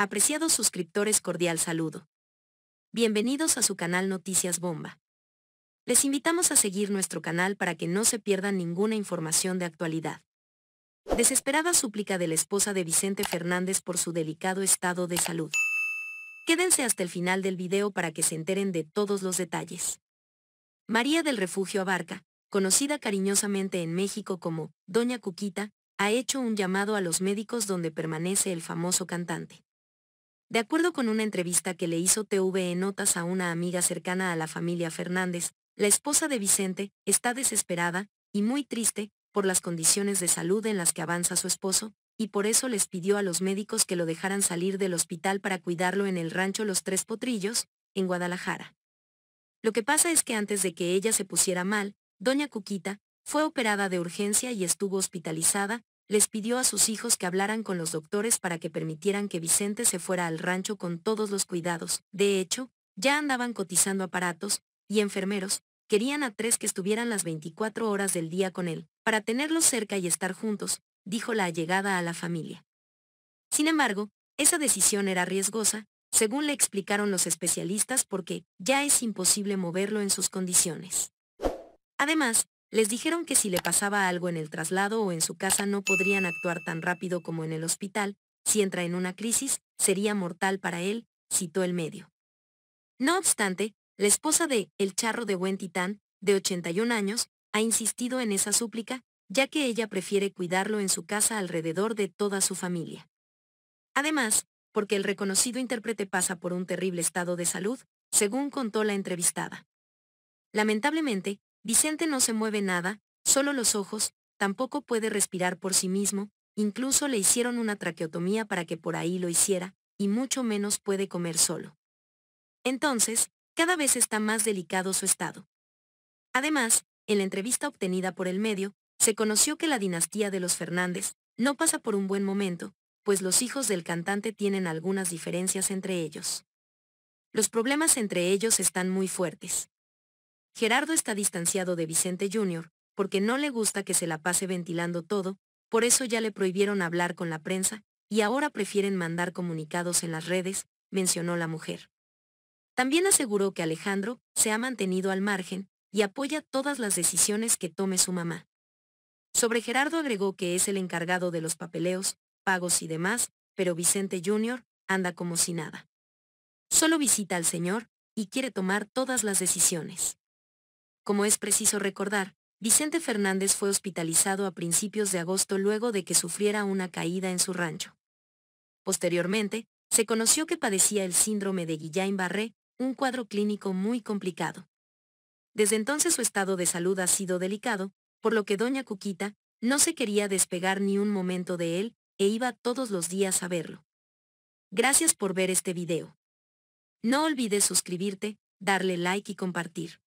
Apreciados suscriptores, cordial saludo. Bienvenidos a su canal Noticias Bomba. Les invitamos a seguir nuestro canal para que no se pierdan ninguna información de actualidad. Desesperada súplica de la esposa de Vicente Fernández por su delicado estado de salud. Quédense hasta el final del video para que se enteren de todos los detalles. María del Refugio Abarca, conocida cariñosamente en México como Doña Cuquita, ha hecho un llamado a los médicos donde permanece el famoso cantante. De acuerdo con una entrevista que le hizo TV Notas a una amiga cercana a la familia Fernández, la esposa de Vicente está desesperada y muy triste por las condiciones de salud en las que avanza su esposo, y por eso les pidió a los médicos que lo dejaran salir del hospital para cuidarlo en el rancho Los Tres Potrillos, en Guadalajara. Lo que pasa es que antes de que ella se pusiera mal, doña Cuquita, fue operada de urgencia y estuvo hospitalizada, les pidió a sus hijos que hablaran con los doctores para que permitieran que Vicente se fuera al rancho con todos los cuidados. De hecho, ya andaban cotizando aparatos y enfermeros, querían a tres que estuvieran las 24 horas del día con él, para tenerlos cerca y estar juntos, dijo la allegada a la familia. Sin embargo, esa decisión era riesgosa, según le explicaron los especialistas porque ya es imposible moverlo en sus condiciones. Además, les dijeron que si le pasaba algo en el traslado o en su casa no podrían actuar tan rápido como en el hospital, si entra en una crisis, sería mortal para él, citó el medio. No obstante, la esposa de El Charro de Buen Titán, de 81 años, ha insistido en esa súplica, ya que ella prefiere cuidarlo en su casa alrededor de toda su familia. Además, porque el reconocido intérprete pasa por un terrible estado de salud, según contó la entrevistada. Lamentablemente, Vicente no se mueve nada, solo los ojos, tampoco puede respirar por sí mismo, incluso le hicieron una traqueotomía para que por ahí lo hiciera, y mucho menos puede comer solo. Entonces, cada vez está más delicado su estado. Además, en la entrevista obtenida por el medio, se conoció que la dinastía de los Fernández no pasa por un buen momento, pues los hijos del cantante tienen algunas diferencias entre ellos. Los problemas entre ellos están muy fuertes. Gerardo está distanciado de Vicente Jr., porque no le gusta que se la pase ventilando todo, por eso ya le prohibieron hablar con la prensa, y ahora prefieren mandar comunicados en las redes, mencionó la mujer. También aseguró que Alejandro se ha mantenido al margen y apoya todas las decisiones que tome su mamá. Sobre Gerardo agregó que es el encargado de los papeleos, pagos y demás, pero Vicente Jr. anda como si nada. Solo visita al señor y quiere tomar todas las decisiones. Como es preciso recordar, Vicente Fernández fue hospitalizado a principios de agosto luego de que sufriera una caída en su rancho. Posteriormente, se conoció que padecía el síndrome de Guillain-Barré, un cuadro clínico muy complicado. Desde entonces su estado de salud ha sido delicado, por lo que doña Cuquita no se quería despegar ni un momento de él e iba todos los días a verlo. Gracias por ver este video. No olvides suscribirte, darle like y compartir.